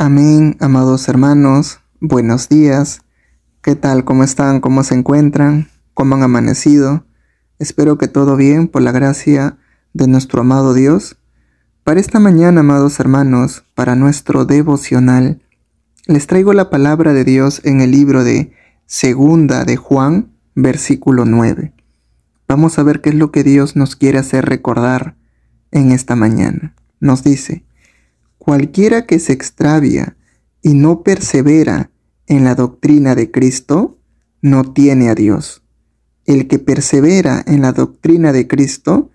Amén, amados hermanos, buenos días. ¿Qué tal? ¿Cómo están? ¿Cómo se encuentran? ¿Cómo han amanecido? Espero que todo bien por la gracia de nuestro amado Dios. Para esta mañana, amados hermanos, para nuestro devocional, les traigo la palabra de Dios en el libro de Segunda de Juan, versículo 9. Vamos a ver qué es lo que Dios nos quiere hacer recordar en esta mañana. Nos dice, cualquiera que se extravia y no persevera en la doctrina de Cristo, no tiene a Dios. El que persevera en la doctrina de Cristo,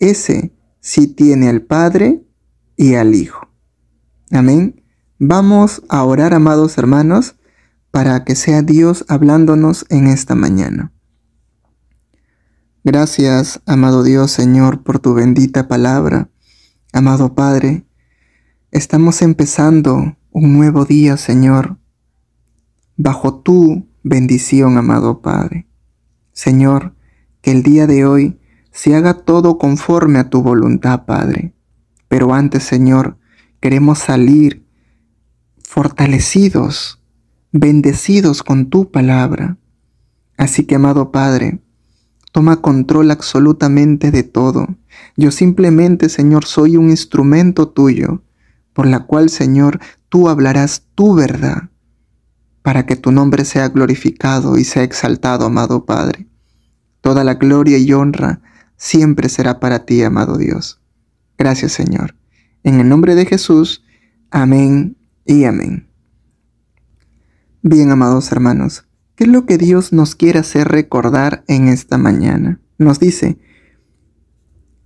ese sí tiene al Padre y al Hijo. Amén. Vamos a orar, amados hermanos, para que sea Dios hablándonos en esta mañana. Gracias, amado Dios, Señor, por tu bendita palabra. Amado Padre, Estamos empezando un nuevo día, Señor, bajo tu bendición, amado Padre. Señor, que el día de hoy se haga todo conforme a tu voluntad, Padre. Pero antes, Señor, queremos salir fortalecidos, bendecidos con tu palabra. Así que, amado Padre, toma control absolutamente de todo. Yo simplemente, Señor, soy un instrumento tuyo por la cual, Señor, tú hablarás tu verdad, para que tu nombre sea glorificado y sea exaltado, amado Padre. Toda la gloria y honra siempre será para ti, amado Dios. Gracias, Señor. En el nombre de Jesús, amén y amén. Bien, amados hermanos, ¿qué es lo que Dios nos quiere hacer recordar en esta mañana? Nos dice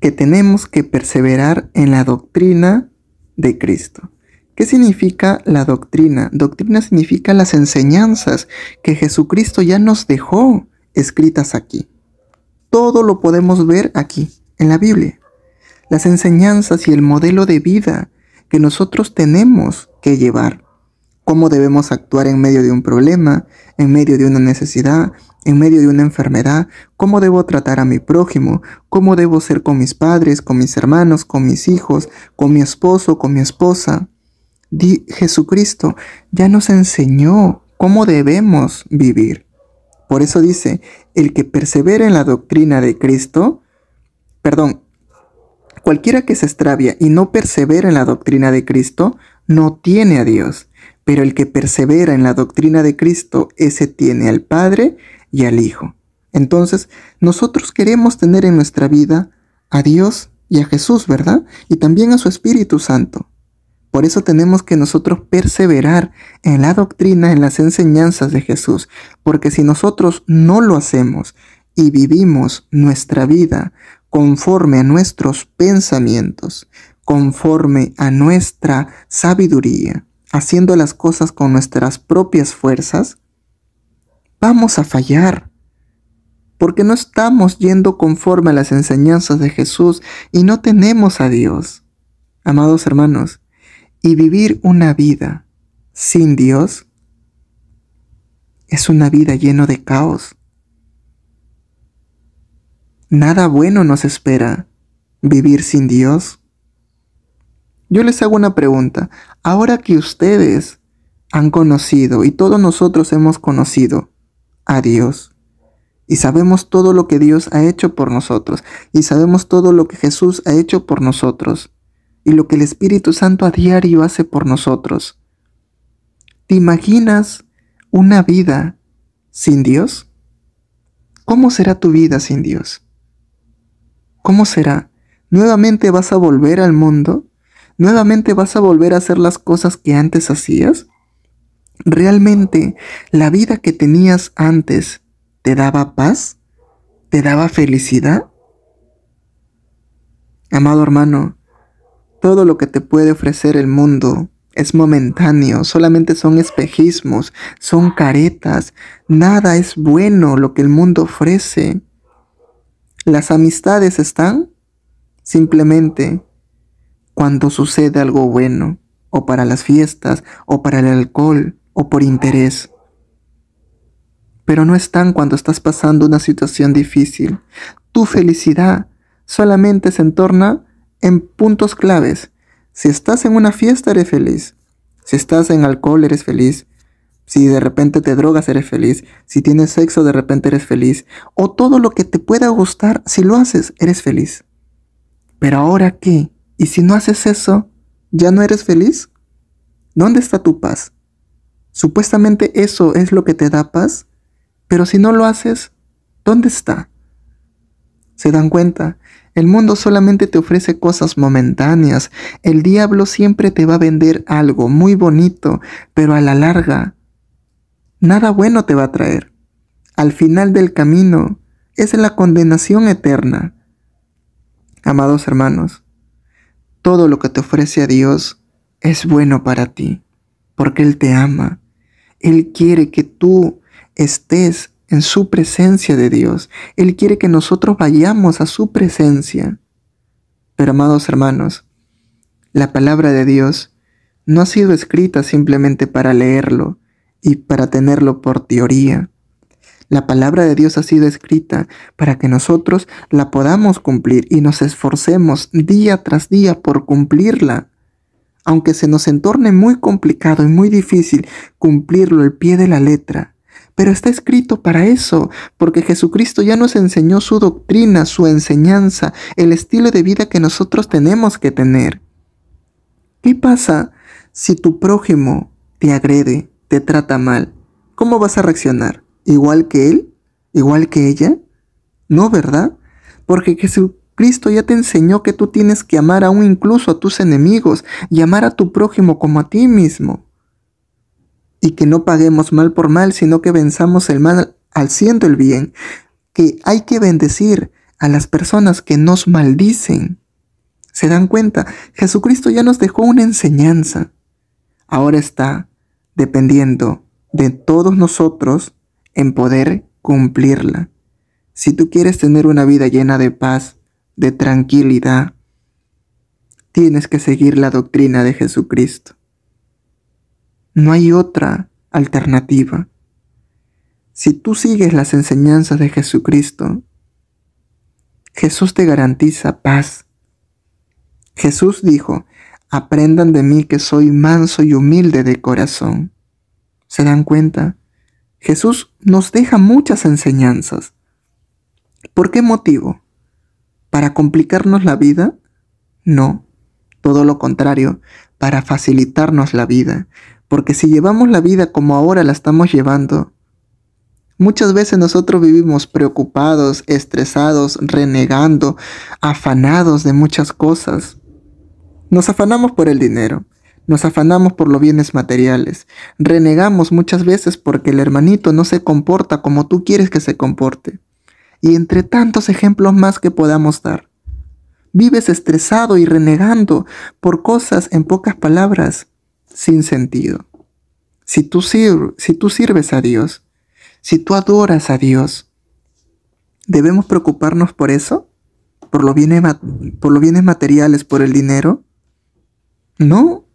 que tenemos que perseverar en la doctrina de Cristo. ¿Qué significa la doctrina? Doctrina significa las enseñanzas que Jesucristo ya nos dejó escritas aquí. Todo lo podemos ver aquí, en la Biblia. Las enseñanzas y el modelo de vida que nosotros tenemos que llevar. Cómo debemos actuar en medio de un problema, en medio de una necesidad, en medio de una enfermedad, cómo debo tratar a mi prójimo, cómo debo ser con mis padres, con mis hermanos, con mis hijos, con mi esposo, con mi esposa. Di Jesucristo ya nos enseñó cómo debemos vivir. Por eso dice, el que persevera en la doctrina de Cristo, perdón, cualquiera que se extravia y no persevera en la doctrina de Cristo, no tiene a Dios. Pero el que persevera en la doctrina de Cristo, ese tiene al Padre y al Hijo. Entonces, nosotros queremos tener en nuestra vida a Dios y a Jesús, ¿verdad? Y también a su Espíritu Santo. Por eso tenemos que nosotros perseverar en la doctrina, en las enseñanzas de Jesús, porque si nosotros no lo hacemos y vivimos nuestra vida conforme a nuestros pensamientos, conforme a nuestra sabiduría, haciendo las cosas con nuestras propias fuerzas, vamos a fallar, porque no estamos yendo conforme a las enseñanzas de Jesús y no tenemos a Dios. Amados hermanos, y vivir una vida sin Dios es una vida llena de caos. Nada bueno nos espera vivir sin Dios. Yo les hago una pregunta. Ahora que ustedes han conocido y todos nosotros hemos conocido a Dios. Y sabemos todo lo que Dios ha hecho por nosotros. Y sabemos todo lo que Jesús ha hecho por nosotros. Y lo que el Espíritu Santo a diario hace por nosotros. ¿Te imaginas una vida sin Dios? ¿Cómo será tu vida sin Dios? ¿Cómo será? ¿Nuevamente vas a volver al mundo? ¿Nuevamente vas a volver a hacer las cosas que antes hacías? ¿Realmente la vida que tenías antes te daba paz? ¿Te daba felicidad? Amado hermano, todo lo que te puede ofrecer el mundo es momentáneo, solamente son espejismos, son caretas, nada es bueno lo que el mundo ofrece. Las amistades están simplemente cuando sucede algo bueno, o para las fiestas, o para el alcohol, o por interés. Pero no están cuando estás pasando una situación difícil. Tu felicidad solamente se entorna en puntos claves. Si estás en una fiesta eres feliz. Si estás en alcohol eres feliz. Si de repente te drogas eres feliz. Si tienes sexo de repente eres feliz. O todo lo que te pueda gustar, si lo haces, eres feliz. Pero ahora qué? ¿Y si no haces eso, ya no eres feliz? ¿Dónde está tu paz? Supuestamente eso es lo que te da paz, pero si no lo haces, ¿dónde está? ¿Se dan cuenta? El mundo solamente te ofrece cosas momentáneas. El diablo siempre te va a vender algo muy bonito, pero a la larga, nada bueno te va a traer. Al final del camino es la condenación eterna. Amados hermanos, todo lo que te ofrece a Dios es bueno para ti, porque Él te ama él quiere que tú estés en su presencia de Dios. Él quiere que nosotros vayamos a su presencia. Pero amados hermanos, la palabra de Dios no ha sido escrita simplemente para leerlo y para tenerlo por teoría. La palabra de Dios ha sido escrita para que nosotros la podamos cumplir y nos esforcemos día tras día por cumplirla aunque se nos entorne muy complicado y muy difícil cumplirlo al pie de la letra. Pero está escrito para eso, porque Jesucristo ya nos enseñó su doctrina, su enseñanza, el estilo de vida que nosotros tenemos que tener. ¿Qué pasa si tu prójimo te agrede, te trata mal? ¿Cómo vas a reaccionar? ¿Igual que él? ¿Igual que ella? No, ¿verdad? Porque Jesucristo, Cristo ya te enseñó que tú tienes que amar aún incluso a tus enemigos y amar a tu prójimo como a ti mismo. Y que no paguemos mal por mal, sino que venzamos el mal haciendo el bien. Que hay que bendecir a las personas que nos maldicen. ¿Se dan cuenta? Jesucristo ya nos dejó una enseñanza. Ahora está dependiendo de todos nosotros en poder cumplirla. Si tú quieres tener una vida llena de paz, de tranquilidad, tienes que seguir la doctrina de Jesucristo. No hay otra alternativa. Si tú sigues las enseñanzas de Jesucristo, Jesús te garantiza paz. Jesús dijo, aprendan de mí que soy manso y humilde de corazón. ¿Se dan cuenta? Jesús nos deja muchas enseñanzas. ¿Por qué motivo? para complicarnos la vida? No, todo lo contrario, para facilitarnos la vida, porque si llevamos la vida como ahora la estamos llevando, muchas veces nosotros vivimos preocupados, estresados, renegando, afanados de muchas cosas. Nos afanamos por el dinero, nos afanamos por los bienes materiales, renegamos muchas veces porque el hermanito no se comporta como tú quieres que se comporte y entre tantos ejemplos más que podamos dar. Vives estresado y renegando por cosas en pocas palabras sin sentido. Si tú, si tú sirves a Dios, si tú adoras a Dios, ¿debemos preocuparnos por eso? ¿Por lo bienes, por los bienes materiales, por el dinero? No,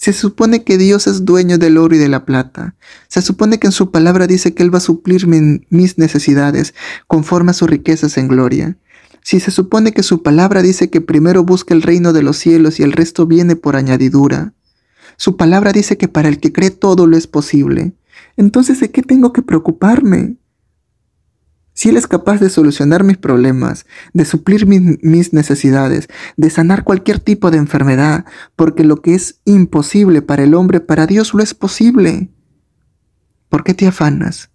se supone que Dios es dueño del oro y de la plata. Se supone que en su palabra dice que Él va a suplir mis necesidades conforme a sus riquezas en gloria. Si se supone que su palabra dice que primero busca el reino de los cielos y el resto viene por añadidura. Su palabra dice que para el que cree todo lo es posible. Entonces, ¿de qué tengo que preocuparme? Si Él es capaz de solucionar mis problemas, de suplir mis, mis, necesidades, de sanar cualquier tipo de enfermedad, porque lo que es imposible para el hombre, para Dios lo es posible. ¿Por qué te afanas?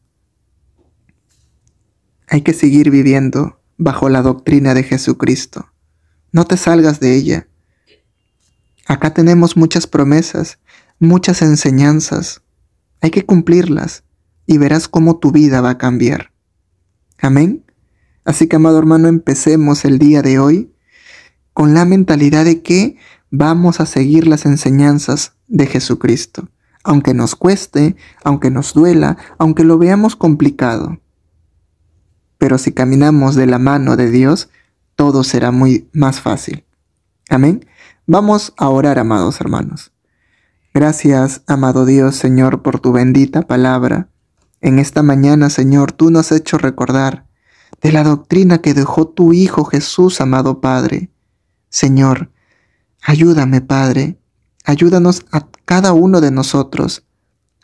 Hay que seguir viviendo bajo la doctrina de Jesucristo. No te salgas de ella. Acá tenemos muchas promesas, muchas enseñanzas. Hay que cumplirlas y verás cómo tu vida va a cambiar. Amén. Así que, amado hermano, empecemos el día de hoy con la mentalidad de que vamos a seguir las enseñanzas de Jesucristo, aunque nos cueste, aunque nos duela, aunque lo veamos complicado. Pero si caminamos de la mano de Dios, todo será muy más fácil. Amén. Vamos a orar, amados hermanos. Gracias, amado Dios, Señor, por tu bendita palabra. En esta mañana, Señor, tú nos has hecho recordar de la doctrina que dejó tu Hijo Jesús, amado Padre. Señor, ayúdame, Padre, ayúdanos a cada uno de nosotros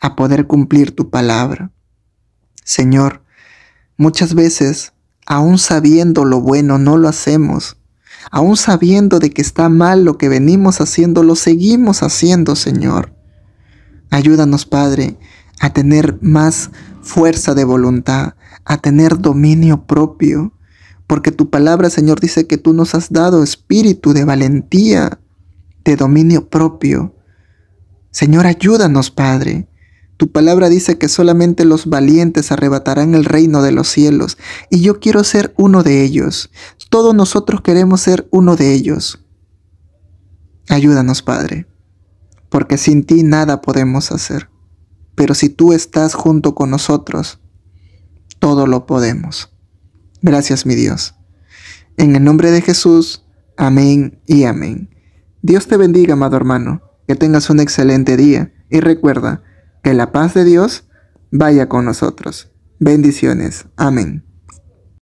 a poder cumplir tu palabra. Señor, muchas veces, aun sabiendo lo bueno, no lo hacemos. Aun sabiendo de que está mal lo que venimos haciendo, lo seguimos haciendo, Señor. Ayúdanos, Padre, a tener más fuerza de voluntad, a tener dominio propio, porque tu palabra, Señor, dice que tú nos has dado espíritu de valentía, de dominio propio. Señor, ayúdanos, Padre. Tu palabra dice que solamente los valientes arrebatarán el reino de los cielos, y yo quiero ser uno de ellos. Todos nosotros queremos ser uno de ellos. Ayúdanos, Padre, porque sin ti nada podemos hacer pero si tú estás junto con nosotros, todo lo podemos. Gracias mi Dios. En el nombre de Jesús, amén y amén. Dios te bendiga, amado hermano, que tengas un excelente día y recuerda que la paz de Dios vaya con nosotros. Bendiciones. Amén.